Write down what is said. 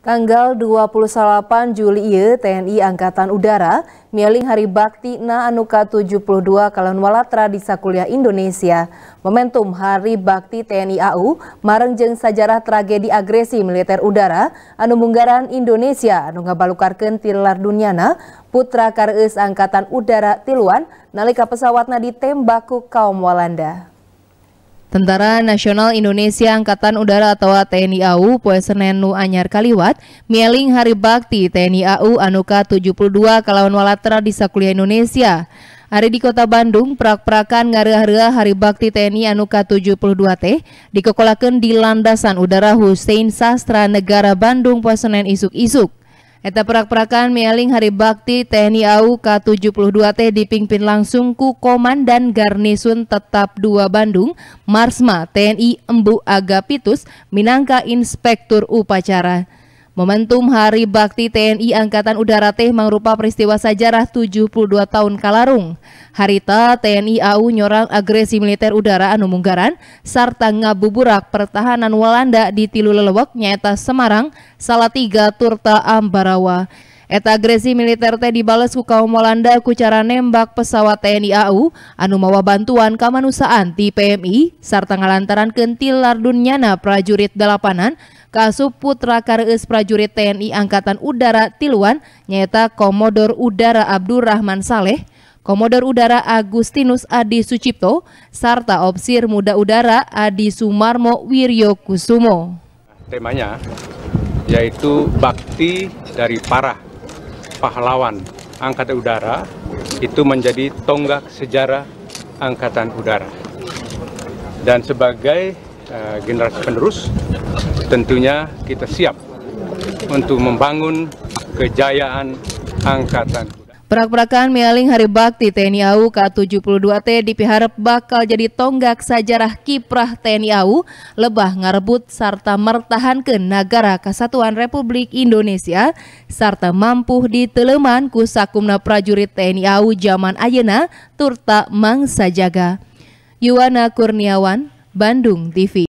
Tanggal 28 Juli TNI Angkatan Udara mieling Hari Bakti Na Anuka 72 Kalon Walatra di Sakuliah Indonesia. Momentum Hari Bakti TNI AU mareng jeung sajarah tragedi agresi militer udara anu munggaran Indonesia anu ngabalukarkeun tilar dunyana putra kareus Angkatan Udara tiluan nalika pesawatna ditembak ku kaum Walanda. Tentara Nasional Indonesia Angkatan Udara atau TNI AU Poe Nu Anyar Kaliwat mieling Hari Bakti TNI AU Anuka 72 Kalawan Walatra di Sakulia Indonesia. Hari di Kota Bandung, prak-prakan ngarea Hari Bakti TNI Anuka 72 T dikokolakan di landasan udara Hussein Sastra Negara Bandung Poe Senen isuk-isuk. Eta perak-perakan Mialing Hari Bakti TNI AU K72 t dipimpin langsung ku Komandan Garnisun Tetap 2 Bandung, Marsma TNI Embu Agapitus, Minangka Inspektur Upacara. Momentum Hari Bakti TNI Angkatan Udara teh mengrupa peristiwa sejarah 72 tahun kalarung. Harita TNI AU nyorang agresi militer udara anu munggaran sarta ngabuburak pertahanan Walanda di tilu lelewek nyaeta Semarang, Salatiga, Turta, Ambarawa. Eta agresi militer teh dibales ku kaum Walanda ku cara nembak pesawat TNI AU anu mawa bantuan kemanusiaan di PMI sarta ngalantaran kentil na prajurit delapanan Kasu putra kareus prajurit TNI Angkatan Udara Tiluan nyata Komodor Udara Abdurrahman Saleh, Komodor Udara Agustinus Adi Sucipto, serta Opsir Muda Udara Adi Sumarmo Wiryo Kusumo. Temanya yaitu bakti dari para pahlawan Angkatan Udara itu menjadi tonggak sejarah Angkatan Udara. Dan sebagai uh, generasi penerus, tentunya kita siap untuk membangun kejayaan angkatan. Perak-perakan Mialing Hari Bakti TNI AU K72T dipiharap bakal jadi tonggak sejarah kiprah TNI AU lebah ngarebut serta mertahan ke negara kesatuan Republik Indonesia serta mampu diteleman teleman sakumna prajurit TNI AU zaman Ayena turta mangsa jaga. Yuwana Kurniawan, Bandung TV